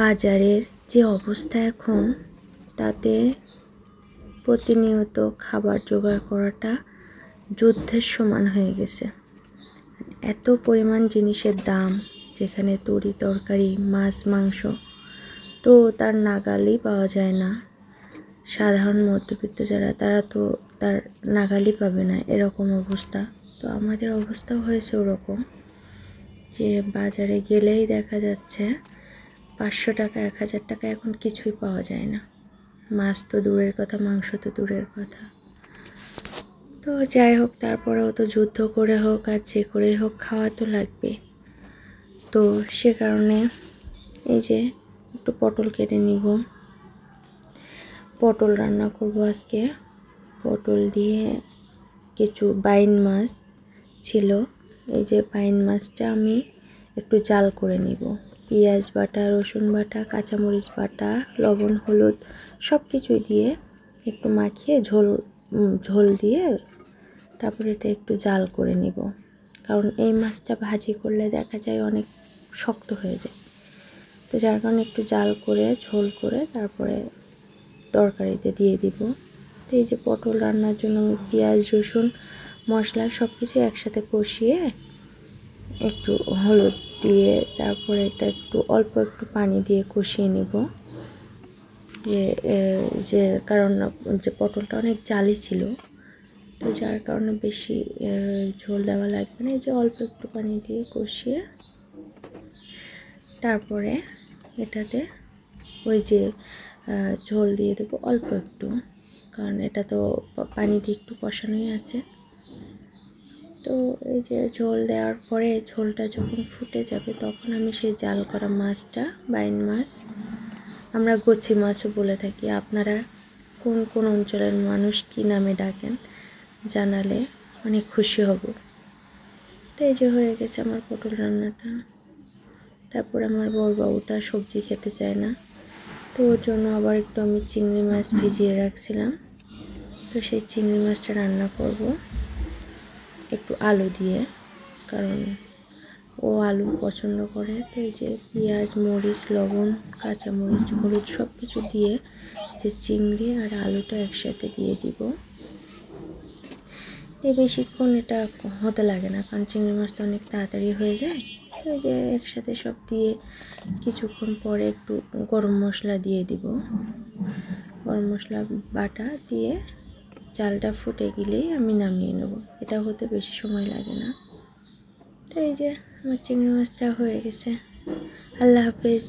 বাজারের যে অবস্থা এখন তাতে প্রতিনিয়ত খাবার জোগাড় করাটা যুদ্ধের সমান হয়ে গেছে এত পরিমাণ জিনিসের দাম যেখানে তরি তরকারি মাছ মাংস তো তার নাগালই পাওয়া যায় না সাধারণ মধ্যবিত্ত যারা তারা তো তার নাগালই পাবে না এরকম অবস্থা তো আমাদের অবস্থা হয়েছে ওরকম যে বাজারে গেলেই দেখা যাচ্ছে পাঁচশো টাকা এক হাজার টাকা এখন কিছুই পাওয়া যায় না মাছ তো দূরের কথা মাংস তো দূরের কথা তো যাই হোক তারপরেও তো যুদ্ধ করে হোক আর যে করে হোক খাওয়া তো লাগবে তো সে কারণে এই যে একটু পটল কেটে নিব পটল রান্না করব আজকে পটল দিয়ে কিছু বাইন মাছ ছিল এই যে বাইন মাছটা আমি একটু জাল করে নিব পেঁয়াজ বাটা রসুন বাটা কাঁচামরিচ বাটা লবণ হলুদ সব কিছু দিয়ে একটু মাখিয়ে ঝোল ঝোল দিয়ে তারপরে এটা একটু জাল করে নিব কারণ এই মাছটা ভাজি করলে দেখা যায় অনেক শক্ত হয়ে যায় তো যার কারণে একটু জাল করে ঝোল করে তারপরে তরকারিতে দিয়ে দিব তো এই যে পটল রান্নার জন্য পেঁয়াজ রসুন মশলা সব কিছু একসাথে কষিয়ে একটু হলুদ দিয়ে তারপরে এটা একটু অল্প একটু পানি দিয়ে কষিয়ে নেব যে যে কারণ যে পটলটা অনেক জালি ছিল তো যার কারণে বেশি ঝোল দেওয়া লাগবে না এই যে অল্প একটু পানি দিয়ে কষিয়ে তারপরে এটাতে ওই যে ঝোল দিয়ে দেবো অল্প একটু কারণ এটা তো পানি দিয়ে একটু কষানোই আছে তো এই যে ঝোল দেওয়ার পরে ঝোলটা যখন ফুটে যাবে তখন আমি সেই জাল করা মাছটা বাইন মাছ আমরা গচ্ছি মাছও বলে থাকি আপনারা কোন কোন অঞ্চলের মানুষ কি নামে ডাকেন জানালে অনেক খুশি হব তো এই যে হয়ে গেছে আমার পটল রান্নাটা তারপর আমার বউটা সবজি খেতে চায় না তো ওর জন্য আবার একটু আমি চিংড়ি মাছ ভিজিয়ে রাখছিলাম তো সেই চিংড়ি মাছটা রান্না করব একটু আলু দিয়ে কারণ ও আলু পছন্দ করে তো এই যে পেঁয়াজ মরিচ লবণ কাঁচামরিচ হলুদ সব কিছু দিয়ে যে চিংড়ি আর আলুটা একসাথে দিয়ে দিব এই বেশিক্ষণ এটা হতে লাগে না কারণ চিংড়ি মাছটা অনেক তাড়াতাড়ি হয়ে যায় তো যে একসাথে সব দিয়ে কিছুক্ষণ পরে একটু গরম মশলা দিয়ে দিব গরম মশলা বাটা দিয়ে চালটা ফুটে গেলেই আমি নামিয়ে নেব এটা হতে বেশি সময় লাগে না তো এই যে আমার চিংড়ি মাছটা হয়ে গেছে আল্লাহ হাফেজ